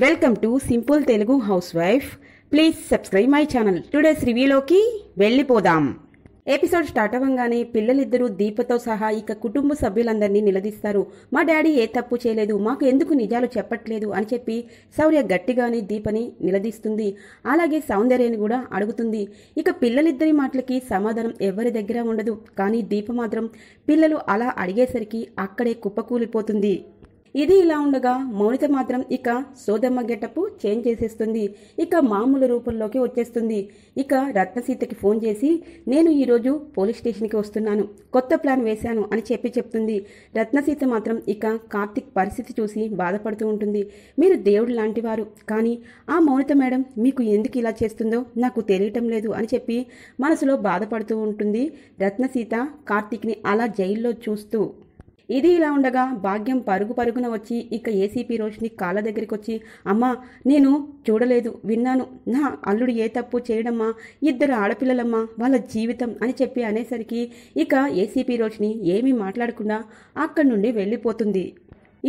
welcome to simple Telugu house wife please subscribe my channel today's రివ్యూలోకి వెళ్ళిపోదాం episode start అవ్వగానే పిల్లలిద్దరూ దీపతో సహా ఇక కుటుంబ సభ్యులందరినీ నిలదీస్తారు మా డాడీ ఏ తప్పు చేయలేదు మాకు ఎందుకు నిజాలు చెప్పట్లేదు అని చెప్పి శౌర్య గట్టిగానే దీపని నిలదీస్తుంది అలాగే సౌందర్యని కూడా అడుగుతుంది ఇక పిల్లలిద్దరి మాటలకి సమాధానం ఎవరి దగ్గర ఉండదు కానీ దీప మాత్రం పిల్లలు అలా అడిగేసరికి అక్కడే కుప్పకూలిపోతుంది ఇది ఇలా ఉండగా మౌనిత మాత్రం ఇక సోదమ్మ గెటప్ చేంజ్ చేసేస్తుంది ఇక మామూలు రూపంలోకి వచ్చేస్తుంది ఇక రత్నసీతకి ఫోన్ చేసి నేను ఈరోజు పోలీస్ స్టేషన్కి వస్తున్నాను కొత్త ప్లాన్ వేశాను అని చెప్పి చెప్తుంది రత్నసీత మాత్రం ఇక కార్తిక్ పరిస్థితి చూసి బాధపడుతూ ఉంటుంది మీరు దేవుడు లాంటివారు కానీ ఆ మౌనిత మేడం మీకు ఎందుకు ఇలా చేస్తుందో నాకు తెలియటం లేదు అని చెప్పి మనసులో బాధపడుతూ ఉంటుంది రత్నసీత కార్తిక్ని అలా జైల్లో చూస్తూ ఇది ఇలా ఉండగా భాగ్యం పరుగు పరుగున వచ్చి ఇక ఏసీపీ రోషిని కాళ్ళ దగ్గరికి వచ్చి అమ్మా నేను చూడలేదు విన్నాను నా అల్లుడు ఏ తప్పు చేయడమ్మా ఇద్దరు ఆడపిల్లలమ్మా వాళ్ళ జీవితం అని చెప్పి అనేసరికి ఇక ఏసీపీ రోషిని ఏమీ మాట్లాడకుండా అక్కడి నుండి వెళ్ళిపోతుంది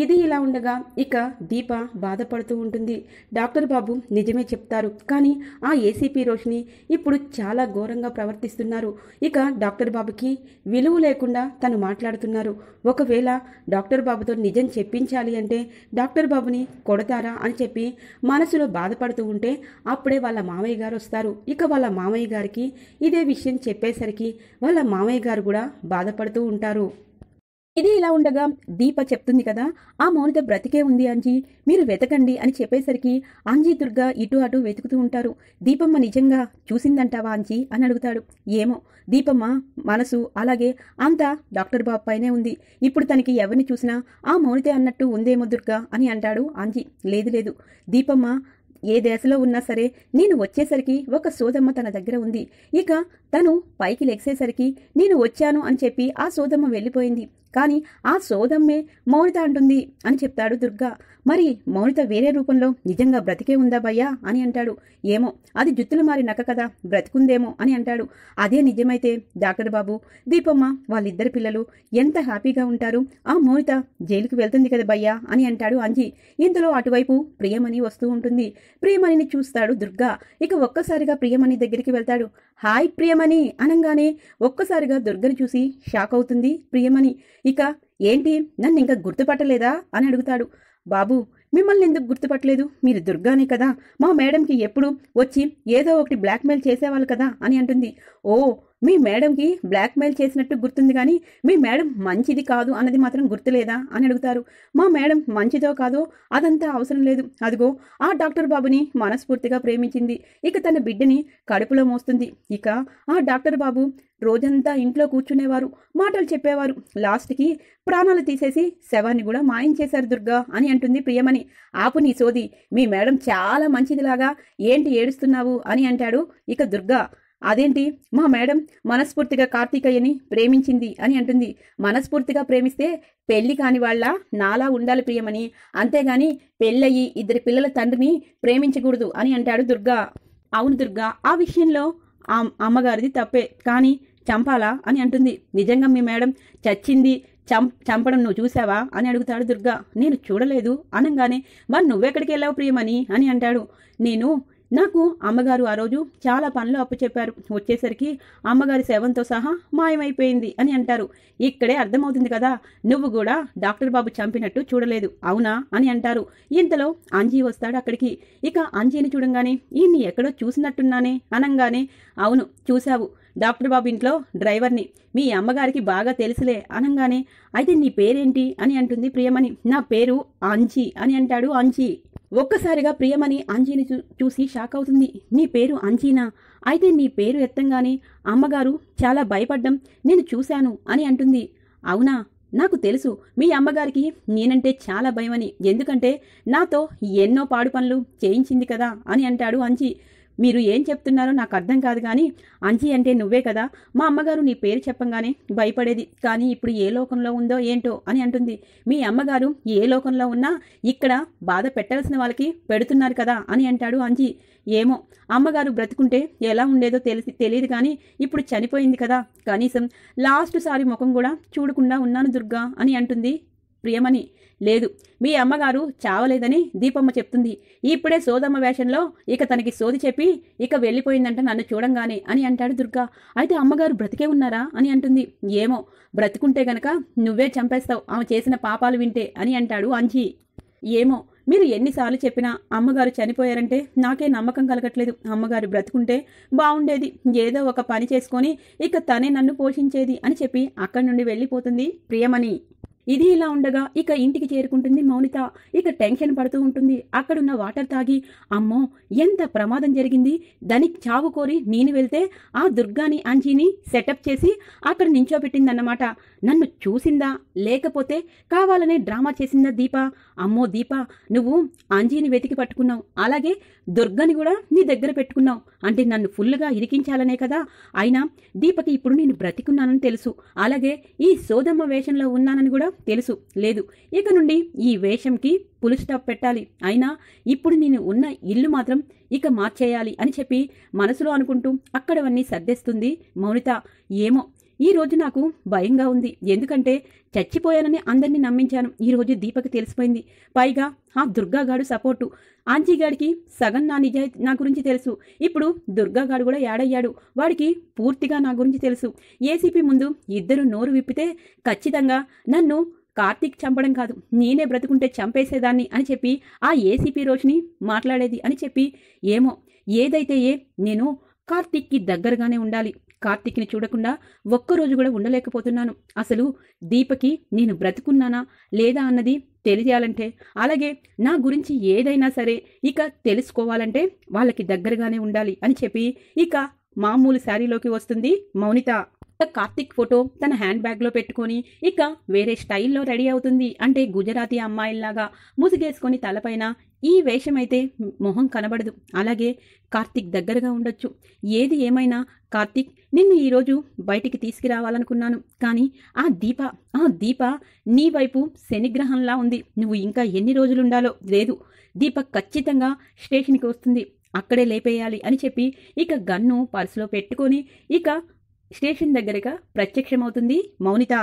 ఇది ఇలా ఉండగా ఇక దీప బాధపడుతూ ఉంటుంది డాక్టర్ బాబు నిజమే చెప్తారు కానీ ఆ ఏసీపీ రోషిని ఇప్పుడు చాలా ఘోరంగా ప్రవర్తిస్తున్నారు ఇక డాక్టర్ బాబుకి విలువ లేకుండా తను మాట్లాడుతున్నారు ఒకవేళ డాక్టర్ బాబుతో నిజం చెప్పించాలి అంటే డాక్టర్ బాబుని కొడతారా అని చెప్పి మనసులో బాధపడుతూ ఉంటే అప్పుడే వాళ్ళ మామయ్య గారు వస్తారు ఇక వాళ్ళ మామయ్య గారికి ఇదే విషయం చెప్పేసరికి వాళ్ళ మామయ్య గారు కూడా బాధపడుతూ ఉంటారు ఇది ఇలా ఉండగా దీప చెప్తుంది కదా ఆ మౌనిక బ్రతికే ఉంది అంజీ మీరు వెతకండి అని చెప్పేసరికి అంజీ దుర్గా ఇటు అటు వెతుకుతూ ఉంటారు దీపమ్మ నిజంగా చూసిందంటావా అంజీ అని అడుగుతాడు ఏమో దీపమ్మ మనసు అలాగే అంతా డాక్టర్ బాబు పైనే ఉంది ఇప్పుడు తనకి ఎవరిని చూసినా ఆ మౌనితే అన్నట్టు ఉందేమో దుర్గా అని అంటాడు అంజీ లేదు లేదు దీపమ్మ ఏ దేశలో ఉన్నా సరే నేను వచ్చేసరికి ఒక సోదమ్మ తన దగ్గర ఉంది ఇక తను పైకి లెక్సేసరికి నేను వచ్చాను అని చెప్పి ఆ సోదమ్మ వెళ్ళిపోయింది కానీ ఆ సోదమ్మే మౌనిత అంటుంది అని చెప్తాడు దుర్గా మరి మౌనిత వేరే రూపంలో నిజంగా బ్రతికే ఉందా భయ్యా అని అంటాడు ఏమో అది జుత్తులు మారి నక్క కదా బ్రతికుందేమో అని అంటాడు అదే నిజమైతే డాక్టర్ బాబు దీపమ్మ వాళ్ళిద్దరి పిల్లలు ఎంత హ్యాపీగా ఉంటారు ఆ మౌనిత జైలుకు వెళ్తుంది కదా భయ్యా అని అంటాడు అంజి ఇంతలో అటువైపు ప్రియమణి వస్తూ ఉంటుంది ప్రియమణిని చూస్తాడు దుర్గా ఇక ఒక్కసారిగా ప్రియమణి దగ్గరికి వెళ్తాడు హాయ్ ప్రియమణి అనగానే ఒక్కసారిగా దుర్గని చూసి షాక్ అవుతుంది ప్రియమణి ఇక ఏంటి నన్ను ఇంకా గుర్తుపట్టలేదా అని అడుగుతాడు బాబు మిమ్మల్ని ఎందుకు గుర్తుపట్టలేదు మీరు దుర్గానే కదా మా మేడంకి ఎప్పుడు వచ్చి ఏదో ఒకటి బ్లాక్మెయిల్ చేసేవాళ్ళు కదా అని అంటుంది ఓ మీ మేడంకి బ్లాక్మెయిల్ చేసినట్టు గుర్తుంది కానీ మీ మేడం మంచిది కాదు అన్నది మాత్రం గుర్తులేదా అని అడుగుతారు మా మేడం మంచిదో కాదో అదంతా అవసరం లేదు అదిగో ఆ డాక్టర్ బాబుని మనస్ఫూర్తిగా ప్రేమించింది ఇక తన బిడ్డని కడుపులో మోస్తుంది ఇక ఆ డాక్టర్ బాబు రోజంతా ఇంట్లో కూర్చునేవారు మాటలు చెప్పేవారు లాస్ట్కి ప్రాణాలు తీసేసి శవాన్ని కూడా మాయం చేశారు దుర్గా అని అంటుంది ప్రియమణి ఆపు నీ సోది మీ మేడం చాలా మంచిదిలాగా ఏంటి ఏడుస్తున్నావు అని అంటాడు ఇక దుర్గా అదేంటి మా మేడం మనస్ఫూర్తిగా కార్తీకయ్యని ప్రేమించింది అని అంటుంది మనస్ఫూర్తిగా ప్రేమిస్తే పెళ్లి కాని వాళ్ళ నాలా ఉండాలి ప్రియమని అంతేగాని పెళ్ళయి ఇద్దరి పిల్లల తండ్రిని ప్రేమించకూడదు అని అంటాడు దుర్గా అవును దుర్గా ఆ విషయంలో అమ్మగారిది తప్పే కానీ చంపాలా అని అంటుంది నిజంగా మీ మేడం చచ్చింది చం చంపడం నువ్వు చూసావా అని అడుగుతాడు దుర్గా నేను చూడలేదు అనంగానే మరి నువ్వెక్కడికి వెళ్ళావు ప్రియమని అని అంటాడు నేను నాకు అమ్మగారు ఆ రోజు చాలా పనులు అప్పు చెప్పారు వచ్చేసరికి అమ్మగారి సేవంతో సహా మాయమైపోయింది అని అంటారు ఇక్కడే అర్థమవుతుంది కదా నువ్వు కూడా డాక్టర్ బాబు చంపినట్టు చూడలేదు అవునా అని అంటారు ఇంతలో అంజీ వస్తాడు అక్కడికి ఇక అంజీని చూడంగానే ఈయన్ని ఎక్కడో చూసినట్టున్నానే అనంగానే అవును చూశావు డాక్టర్ బాబు ఇంట్లో డ్రైవర్ని మీ అమ్మగారికి బాగా తెలుసులే అనంగానే అయితే నీ పేరేంటి అని అంటుంది ప్రియమణి నా పేరు అంజీ అని అంటాడు అంజీ ఒక్కసారిగా ప్రియమని అంజీని చూసి షాక్ అవుతుంది నీ పేరు అంజీనా అయితే నీ పేరు ఎత్తంగానే అమ్మగారు చాలా భయపడ్డం నేను చూశాను అని అంటుంది అవునా నాకు తెలుసు మీ అమ్మగారికి నేనంటే చాలా భయమని ఎందుకంటే నాతో ఎన్నో పాడు పనులు చేయించింది కదా అని అంటాడు అంజీ మీరు ఏం చెప్తున్నారో నాకు అర్థం కాదు కానీ అంజి అంటే నువ్వే కదా మా అమ్మగారు నీ పేరు చెప్పంగానే భయపడేది కానీ ఇప్పుడు ఏ లోకంలో ఉందో ఏంటో అని అంటుంది మీ అమ్మగారు ఏ లోకంలో ఉన్నా ఇక్కడ బాధ పెట్టాల్సిన వాళ్ళకి పెడుతున్నారు కదా అని అంటాడు అంజి ఏమో అమ్మగారు బ్రతుకుంటే ఎలా ఉండేదో తెలిసి తెలియదు కానీ ఇప్పుడు చనిపోయింది కదా కనీసం లాస్ట్ సారి ముఖం కూడా చూడకుండా ఉన్నాను దుర్గా అని అంటుంది ప్రియమణి లేదు మీ అమ్మగారు చావలేదని దీపమ్మ చెప్తుంది ఇప్పుడే సోదమ్మ వేషంలో ఇక తనకి సోది చెప్పి ఇక వెళ్ళిపోయిందంట నన్ను చూడంగానే అని అంటాడు దుర్గా అయితే అమ్మగారు బ్రతికే ఉన్నారా అని అంటుంది ఏమో బ్రతుకుంటే గనక నువ్వే చంపేస్తావు ఆమె చేసిన పాపాలు వింటే అని అంటాడు అంజీ ఏమో మీరు ఎన్నిసార్లు చెప్పినా అమ్మగారు చనిపోయారంటే నాకే నమ్మకం కలగట్లేదు అమ్మగారు బ్రతుకుంటే బాగుండేది ఏదో ఒక పని చేసుకొని ఇక తనే నన్ను పోషించేది అని చెప్పి అక్కడి నుండి వెళ్ళిపోతుంది ప్రియమణి ఇది ఇలా ఉండగా ఇక ఇంటికి చేరుకుంటుంది మౌనిత ఇక టెన్షన్ పడుతూ ఉంటుంది అక్కడున్న వాటర్ తాగి అమ్మో ఎంత ప్రమాదం జరిగింది దానికి చావు కోరి నేను వెళ్తే ఆ దుర్గాని అంజీని సెటప్ చేసి అక్కడ నించోబెట్టిందన్నమాట నన్ను చూసిందా లేకపోతే కావాలనే డ్రామా చేసిందా దీప అమ్మో దీప నువ్వు అంజీని వెతికి పట్టుకున్నావు అలాగే దుర్గని కూడా నీ దగ్గర పెట్టుకున్నావు అంటే నన్ను ఫుల్గా ఇరికించాలనే కదా అయినా దీపకి ఇప్పుడు నేను బ్రతికున్నానని తెలుసు అలాగే ఈ సోదమ్మ వేషంలో ఉన్నానని కూడా తెలుసు లేదు ఇక నుండి ఈ వేషంకి పులి స్టాప్ పెట్టాలి అయినా ఇప్పుడు నేను ఉన్న ఇల్లు మాత్రం ఇక మార్చేయాలి అని చెప్పి మనసులో అనుకుంటూ అక్కడవన్నీ సర్దేస్తుంది మౌనిత ఏమో ఈ రోజు నాకు భయంగా ఉంది ఎందుకంటే చచ్చిపోయానని అందరినీ నమ్మించాను ఈరోజు దీపకి తెలిసిపోయింది పైగా ఆ దుర్గాగాడు సపోర్టు ఆంజీగాడికి సగం నా నిజాయితీ నా గురించి తెలుసు ఇప్పుడు దుర్గాగాడు కూడా యాడయ్యాడు వాడికి పూర్తిగా నా గురించి తెలుసు ఏసీపీ ముందు ఇద్దరు నోరు విప్పితే ఖచ్చితంగా నన్ను కార్తీక్ చంపడం కాదు నేనే బ్రతుకుంటే చంపేసేదాన్ని అని చెప్పి ఆ ఏసీపీ రోషిని మాట్లాడేది అని చెప్పి ఏమో ఏదైతే ఏ నేను కార్తీక్కి దగ్గరగానే ఉండాలి కార్తీక్ని చూడకుండా ఒక్కరోజు కూడా ఉండలేకపోతున్నాను అసలు దీపకి నేను బ్రతుకున్నానా లేదా అన్నది తెలియాలంటే అలాగే నా గురించి ఏదైనా సరే ఇక తెలుసుకోవాలంటే వాళ్ళకి దగ్గరగానే ఉండాలి అని చెప్పి ఇక మామూలు శారీలోకి వస్తుంది మౌనిత కార్తిక్ ఫోటో తన హ్యాండ్ బ్యాగ్లో పెట్టుకొని ఇక వేరే స్టైల్లో రెడీ అవుతుంది అంటే గుజరాతీ అమ్మాయిల్లాగా ముసుగేసుకొని తలపైన ఈ వేషమైతే మొహం కనబడదు అలాగే కార్తిక్ దగ్గరగా ఉండొచ్చు ఏది ఏమైనా కార్తిక్ నిన్ను ఈరోజు బయటికి తీసుకురావాలనుకున్నాను కానీ ఆ దీప ఆ దీప నీ వైపు శనిగ్రహంలా ఉంది నువ్వు ఇంకా ఎన్ని రోజులుండాలో లేదు దీప ఖచ్చితంగా స్టేషన్కి వస్తుంది అక్కడే లేపేయాలి అని చెప్పి ఇక గన్ను పర్సులో పెట్టుకొని ఇక స్టేషన్ దగ్గరగా ప్రత్యక్షమవుతుంది మౌనిత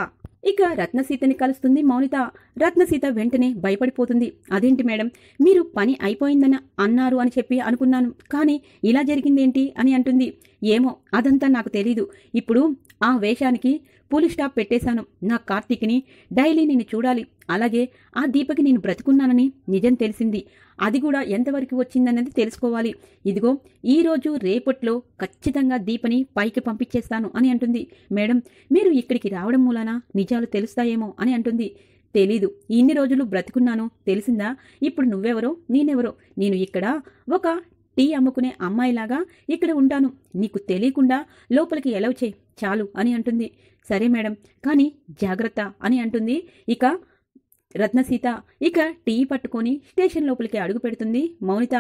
ఇక రత్నసీతని కలుస్తుంది మౌనిత రత్నసీత వెంటనే భయపడిపోతుంది అదేంటి మేడం మీరు పని అయిపోయిందని అన్నారు అని చెప్పి అనుకున్నాను కానీ ఇలా జరిగిందేంటి అని అంటుంది ఏమో అదంతా నాకు తెలీదు ఇప్పుడు ఆ వేషానికి పూలి స్టాప్ పెట్టేశాను నా కార్తీక్ని డైలీ నేను చూడాలి అలాగే ఆ దీపకి నేను బ్రతుకున్నానని నిజం తెలిసింది అది కూడా ఎంతవరకు వచ్చిందన్నది తెలుసుకోవాలి ఇదిగో ఈరోజు రేపట్లో ఖచ్చితంగా దీపని పైకి పంపించేస్తాను అని అంటుంది మేడం మీరు ఇక్కడికి రావడం మూలాన నిజాలు తెలుస్తాయేమో అని అంటుంది తెలీదు ఇన్ని రోజులు బ్రతుకున్నాను తెలిసిందా ఇప్పుడు నువ్వెవరో నేనెవరో నేను ఇక్కడ ఒక టీ అమ్ముకునే అమ్మాయిలాగా ఇక్కడ ఉంటాను నీకు తెలియకుండా లోపలికి ఎలవ్ చేయి చాలు అని అంటుంది సరే మేడం కానీ జాగ్రత్త అని అంటుంది ఇక రత్నసీత ఇక టీ పట్టుకొని స్టేషన్ లోపలికి అడుగు పెడుతుంది మౌనిత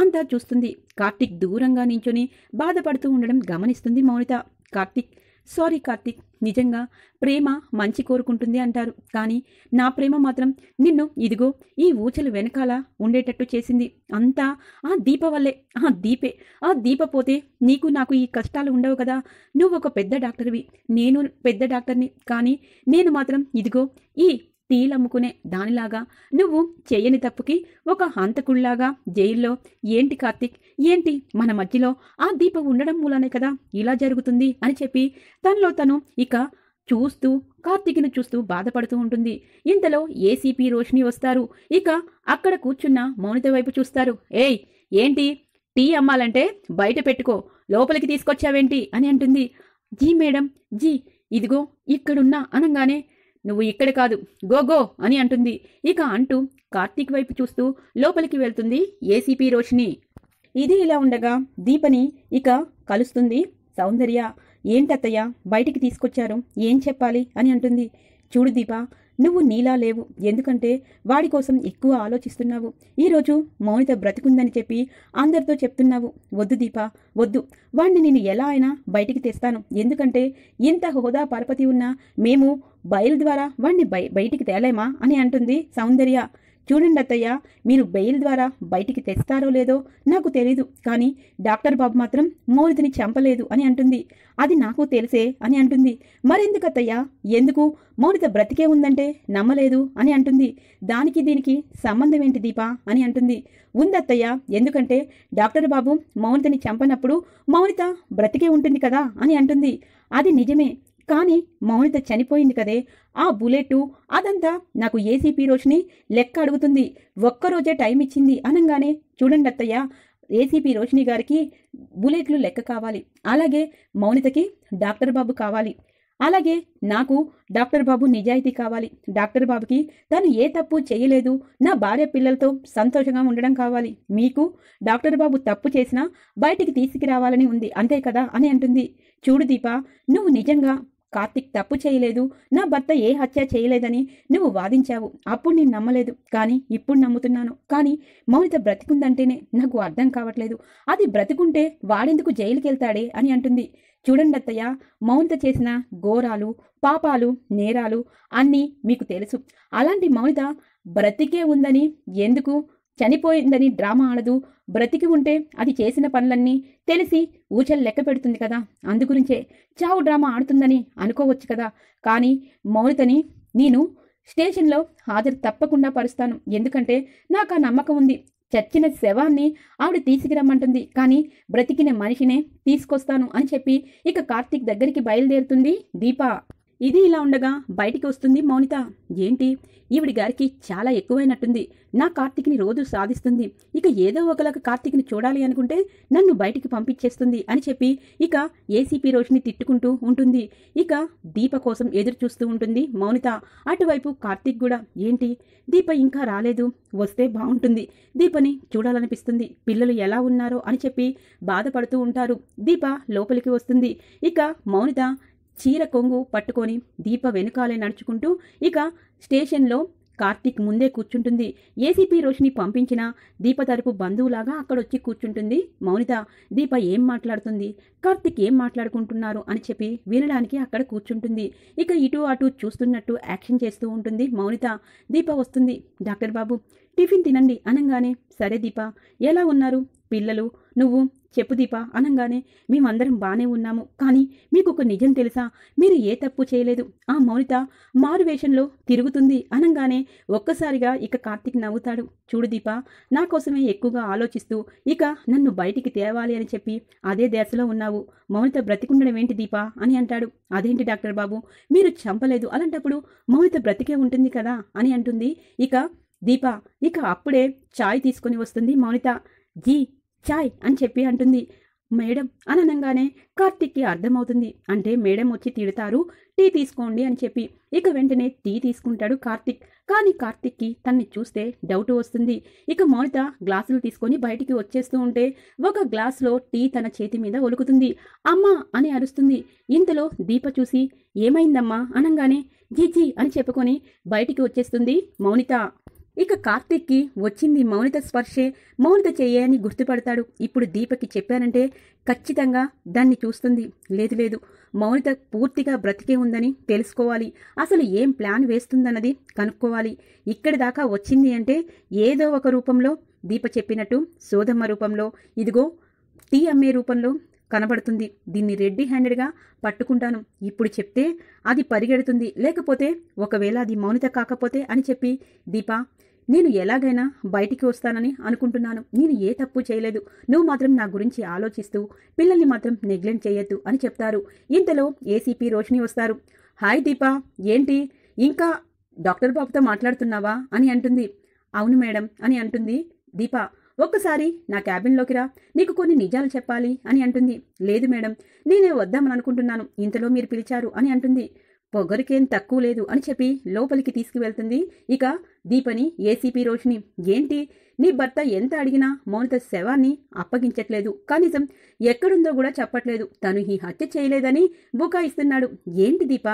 అంతా చూస్తుంది కార్తిక్ దూరంగా నించుని బాధపడుతూ ఉండడం గమనిస్తుంది మౌనిత కార్తిక్ సారీ కార్తిక్ నిజంగా ప్రేమ మంచి కోరుకుంటుంది అంటారు కానీ నా ప్రేమ మాత్రం నిన్ను ఇదిగో ఈ ఊచలు వెనకాల ఉండేటట్టు చేసింది అంతా ఆ దీప వల్లే ఆ దీపే ఆ దీప పోతే నీకు నాకు ఈ కష్టాలు ఉండవు కదా నువ్వు ఒక పెద్ద డాక్టర్వి నేను పెద్ద డాక్టర్ని కానీ నేను మాత్రం ఇదిగో ఈ తీలమ్ముకునే దానిలాగా నువ్వు చేయని తప్పుకి ఒక హంతకుళ్లాగా జైల్లో ఏంటి కార్తిక్ ఏంటి మన మధ్యలో ఆ దీపం ఉండడం మూలనే కదా ఇలా జరుగుతుంది అని చెప్పి తనలో తను ఇక చూస్తూ కార్తీక్ను చూస్తూ బాధపడుతూ ఉంటుంది ఇంతలో ఏసీపీ రోషిని వస్తారు ఇక అక్కడ కూర్చున్న మౌనిత వైపు చూస్తారు ఏయ్ ఏంటి టీ అమ్మాలంటే బయట పెట్టుకో లోపలికి తీసుకొచ్చావేంటి అని అంటుంది జీ మేడం జీ ఇదిగో ఇక్కడున్నా అనగానే నువ్వు ఇక్కడ కాదు గో గో అని అంటుంది ఇక అంటూ కార్తీక్ వైపు చూస్తూ లోపలికి వెళ్తుంది ఏసీపీ రోషిని ఇది ఇలా ఉండగా దీపని ఇక కలుస్తుంది సౌందర్య ఏంటత్తయ్య బయటికి తీసుకొచ్చారు ఏం చెప్పాలి అని అంటుంది చూడు దీప నువ్వు నీలా లేవు ఎందుకంటే వాడి కోసం ఎక్కువ ఆలోచిస్తున్నావు ఈరోజు మౌనిత బ్రతికుందని చెప్పి అందరితో చెప్తున్నావు వద్దు దీప వద్దు వాణ్ణి నేను ఎలా అయినా బయటికి తెస్తాను ఎందుకంటే ఇంత హోదా పరపతి ఉన్నా మేము బయలు ద్వారా వాణ్ణి బయటికి తేలేమా అని అంటుంది సౌందర్య చూడండి అత్తయ్య మీరు బెయిల్ ద్వారా బయటికి తెస్తారో లేదో నాకు తెలీదు కానీ డాక్టర్ బాబు మాత్రం మోరిదిని చంపలేదు అని అంటుంది అది నాకు తెలిసే అని అంటుంది మరెందుకు అత్తయ్య ఎందుకు మౌనిత బ్రతికే ఉందంటే నమ్మలేదు అని అంటుంది దానికి దీనికి సంబంధం ఏంటి దీపా అని అంటుంది ఉందత్తయ్య ఎందుకంటే డాక్టర్ బాబు మౌనితని చంపనప్పుడు మౌనిత బ్రతికే ఉంటుంది కదా అని అంటుంది అది నిజమే కానీ మౌనిత చనిపోయింది కదే ఆ బుల్లెట్టు అదంతా నాకు ఏసీపీ రోషిని లెక్క అడుగుతుంది ఒక్కరోజే టైం ఇచ్చింది అనంగానే చూడండి అత్తయ్య ఏసీపీ రోషిని గారికి బుల్లెట్లు లెక్క కావాలి అలాగే మౌనితకి డాక్టర్ బాబు కావాలి అలాగే నాకు డాక్టర్ బాబు నిజాయితీ కావాలి డాక్టర్ బాబుకి తను ఏ తప్పు చేయలేదు నా భార్య పిల్లలతో సంతోషంగా ఉండడం కావాలి మీకు డాక్టర్ బాబు తప్పు చేసినా బయటికి తీసుకురావాలని ఉంది అంతే కదా అని అంటుంది చూడు దీప నువ్వు నిజంగా కార్తిక్ తప్పు చేయలేదు నా భర్త ఏ హత్య చేయలేదని నువ్వు వాదించావు అప్పుడు నేను నమ్మలేదు కానీ ఇప్పుడు నమ్ముతున్నాను కానీ మౌనిత బ్రతికుందంటేనే నాకు అర్థం కావట్లేదు అది బ్రతికుంటే వాడెందుకు జైలుకెళ్తాడే అని అంటుంది చూడండి అత్తయ్య మౌనిత చేసిన ఘోరాలు పాపాలు నేరాలు అన్నీ మీకు తెలుసు అలాంటి మౌనిత బ్రతికే ఉందని ఎందుకు చనిపోయిందని డ్రామా ఆడదు బ్రతికి ఉంటే అది చేసిన పనులన్నీ తెలిసి ఊచలు లెక్క పెడుతుంది కదా అందుగురించే చావు డ్రామా ఆడుతుందని అనుకోవచ్చు కదా కానీ మౌనితని నేను స్టేషన్లో హాజరు తప్పకుండా పరుస్తాను ఎందుకంటే నాకు ఆ నమ్మకం ఉంది చచ్చిన శవాన్ని ఆవిడ తీసుకురమ్మంటుంది కానీ బ్రతికిన మనిషినే తీసుకొస్తాను అని చెప్పి ఇక కార్తీక్ దగ్గరికి బయలుదేరుతుంది దీపా ఇది ఇలా ఉండగా బయటికి వస్తుంది మౌనిత ఏంటి ఈవిడి గారికి చాలా ఎక్కువైనట్టుంది నా కార్తీక్ని రోజు సాధిస్తుంది ఇక ఏదో ఒకలాగా కార్తీక్ని చూడాలి అనుకుంటే నన్ను బయటికి పంపించేస్తుంది అని చెప్పి ఇక ఏసీపీ రోజుని తిట్టుకుంటూ ఉంటుంది ఇక దీప కోసం ఎదురు చూస్తూ ఉంటుంది మౌనిత అటువైపు కార్తీక్ కూడా ఏంటి దీప ఇంకా రాలేదు వస్తే బాగుంటుంది దీపని చూడాలనిపిస్తుంది పిల్లలు ఎలా ఉన్నారో అని చెప్పి బాధపడుతూ ఉంటారు దీప లోపలికి వస్తుంది ఇక మౌనిత చీర కొంగు పట్టుకొని దీప వెనుకాలే నడుచుకుంటూ ఇక స్టేషన్లో కార్తీక్ ముందే కూర్చుంటుంది ఏసీపీ రోషిని పంపించిన దీప తరపు బంధువులాగా అక్కడొచ్చి కూర్చుంటుంది మౌనిత దీప ఏం మాట్లాడుతుంది కార్తీక్ ఏం మాట్లాడుకుంటున్నారు అని చెప్పి వినడానికి అక్కడ కూర్చుంటుంది ఇక ఇటు అటు చూస్తున్నట్టు యాక్షన్ చేస్తూ ఉంటుంది మౌనిత దీప వస్తుంది డాక్టర్ బాబు టిఫిన్ తినండి అనగానే సరే దీప ఎలా ఉన్నారు పిల్లలు నువ్వు చెప్పు దీపా అనంగానే మేమందరం బానే ఉన్నాము కానీ మీకు ఒక నిజం తెలుసా మీరు ఏ తప్పు చేయలేదు ఆ మౌనిత మారువేషంలో తిరుగుతుంది అనంగానే ఒక్కసారిగా ఇక కార్తీక్ నవ్వుతాడు చూడు దీపా నా కోసమే ఎక్కువగా ఆలోచిస్తూ ఇక నన్ను బయటికి తేవాలి అని చెప్పి అదే దేశలో ఉన్నావు మౌనిత బ్రతికుండడం ఏంటి దీప అని అంటాడు అదేంటి డాక్టర్ బాబు మీరు చంపలేదు అలాంటప్పుడు మౌనిత బ్రతికే ఉంటుంది కదా అని అంటుంది ఇక దీప ఇక అప్పుడే ఛాయ్ తీసుకొని వస్తుంది మౌనిత జీ చాయ్ అని చెప్పి అంటుంది మేడం అని అనగానే కార్తిక్కి అర్థమవుతుంది అంటే మేడం వచ్చి తిడతారు టీ తీసుకోండి అని చెప్పి ఇక వెంటనే టీ తీసుకుంటాడు కార్తిక్ కానీ కార్తిక్కి తన్ని చూస్తే డౌట్ వస్తుంది ఇక మౌనిత గ్లాసులు తీసుకొని బయటికి వచ్చేస్తూ ఉంటే ఒక గ్లాస్లో టీ తన చేతి మీద ఒలుకుతుంది అమ్మా అని అరుస్తుంది ఇంతలో దీప చూసి ఏమైందమ్మా అనగానే జీజీ అని చెప్పుకొని బయటికి వచ్చేస్తుంది మౌనిత ఇక కార్తీక్కి వచ్చింది మౌనిత స్పర్శే మౌనిత చెయ్యే అని గుర్తుపడతాడు ఇప్పుడు దీపకి చెప్పానంటే ఖచ్చితంగా దాన్ని చూస్తుంది లేదు లేదు మౌనిత పూర్తిగా బ్రతికే ఉందని తెలుసుకోవాలి అసలు ఏం ప్లాన్ వేస్తుందన్నది కనుక్కోవాలి ఇక్కడి దాకా వచ్చింది అంటే ఏదో ఒక రూపంలో దీప చెప్పినట్టు సోదమ్మ రూపంలో ఇదిగో టీ అమ్మే రూపంలో కనబడుతుంది దీన్ని రెడ్డి హ్యాండెడ్గా పట్టుకుంటాను ఇప్పుడు చెప్తే అది పరిగెడుతుంది లేకపోతే ఒకవేళ అది మౌనిత కాకపోతే అని చెప్పి దీపా నేను ఎలాగైనా బయటికి వస్తానని అనుకుంటున్నాను నేను ఏ తప్పు చేయలేదు నువ్వు మాత్రం నా గురించి ఆలోచిస్తూ పిల్లల్ని మాత్రం నెగ్లెక్ట్ చేయొద్దు అని చెప్తారు ఇంతలో ఏసీపీ రోషిణి వస్తారు హాయ్ దీపా ఏంటి ఇంకా డాక్టర్ బాబుతో మాట్లాడుతున్నావా అని అంటుంది అవును మేడం అని అంటుంది దీపా ఒక్కసారి నా క్యాబిన్లోకి రా నీకు కొన్ని నిజాలు చెప్పాలి అని అంటుంది లేదు మేడం నేనే వద్దామని అనుకుంటున్నాను ఇంతలో మీరు పిలిచారు అని అంటుంది పొగరికేం తక్కువ లేదు అని చెప్పి లోపలికి తీసుకువెళ్తుంది ఇక దీపని ఏసీపీ రోషిని ఏంటి నీ భర్త ఎంత అడిగినా మౌనిత శవాన్ని అప్పగించట్లేదు కనీసం ఎక్కడుందో కూడా చెప్పట్లేదు తను ఈ హత్య చేయలేదని బుకాయిస్తున్నాడు ఏంటి దీప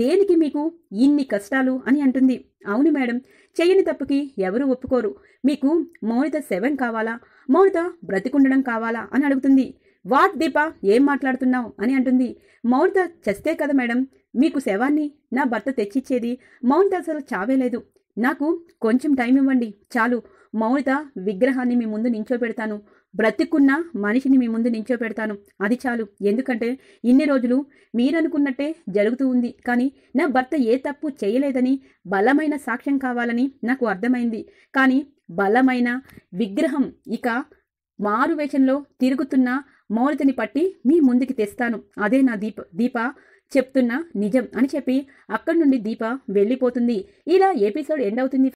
దేనికి మీకు ఇన్ని కష్టాలు అని అంటుంది అవును మేడం చేయని తప్పుకి ఎవరు ఒప్పుకోరు మీకు మౌనిత శవం కావాలా మౌనిత బ్రతికుండడం కావాలా అని అడుగుతుంది వాట్ దీప ఏం మాట్లాడుతున్నావు అని అంటుంది మౌనిత చస్తే కదా మేడం మీకు శవాన్ని నా భర్త తెచ్చిచ్చేది మౌనిత అసలు చావేలేదు నాకు కొంచెం టైం ఇవ్వండి చాలు మౌనిత విగ్రహాన్ని మీ ముందు నించోపెడతాను బ్రతుకున్న మనిషిని మీ ముందు నించోపెడతాను అది చాలు ఎందుకంటే ఇన్ని రోజులు మీరనుకున్నట్టే జరుగుతూ ఉంది కానీ నా భర్త ఏ తప్పు చేయలేదని బలమైన సాక్ష్యం కావాలని నాకు అర్థమైంది కానీ బలమైన విగ్రహం ఇక మారువేషంలో తిరుగుతున్న మౌలితని పట్టి మీ ముందుకి తెస్తాను అదే నా దీప దీప చెప్తున్నా నిజం అని చెప్పి అక్కడి నుండి దీప వెళ్ళిపోతుంది ఇలా ఎపిసోడ్ ఎండ్ అవుతుంది